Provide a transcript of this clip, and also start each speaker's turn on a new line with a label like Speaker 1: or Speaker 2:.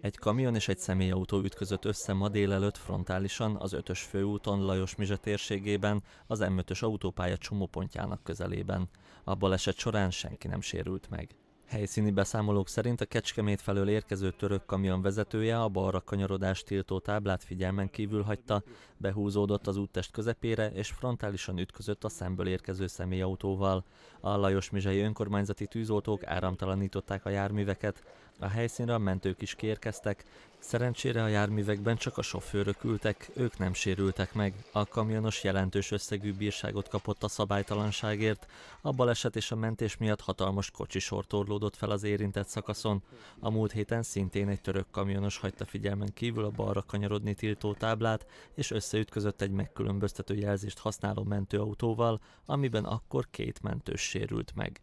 Speaker 1: Egy kamion és egy személyautó ütközött össze ma délelőtt frontálisan az 5-ös főúton Lajos Mizse térségében, az M5-ös autópálya csomópontjának közelében. A baleset során senki nem sérült meg. Helyszíni beszámolók szerint a Kecskemét felől érkező török kamion vezetője a balra kanyarodást tiltó táblát figyelmen kívül hagyta, behúzódott az úttest közepére és frontálisan ütközött a szemből érkező személyautóval. A Lajos Mizsai önkormányzati tűzoltók áramtalanították a járműveket, a helyszínre a mentők is kérkeztek, szerencsére a járművekben csak a sofőrök ültek, ők nem sérültek meg. A kamionos jelentős összegű bírságot kapott a szabálytalanságért, a baleset és a mentés miatt hatalmas kocsi torlódott fel az érintett szakaszon. A múlt héten szintén egy török kamionos hagyta figyelmen kívül a balra kanyarodni tiltó táblát, és összeütközött egy megkülönböztető jelzést használó mentőautóval, amiben akkor két mentős sérült meg.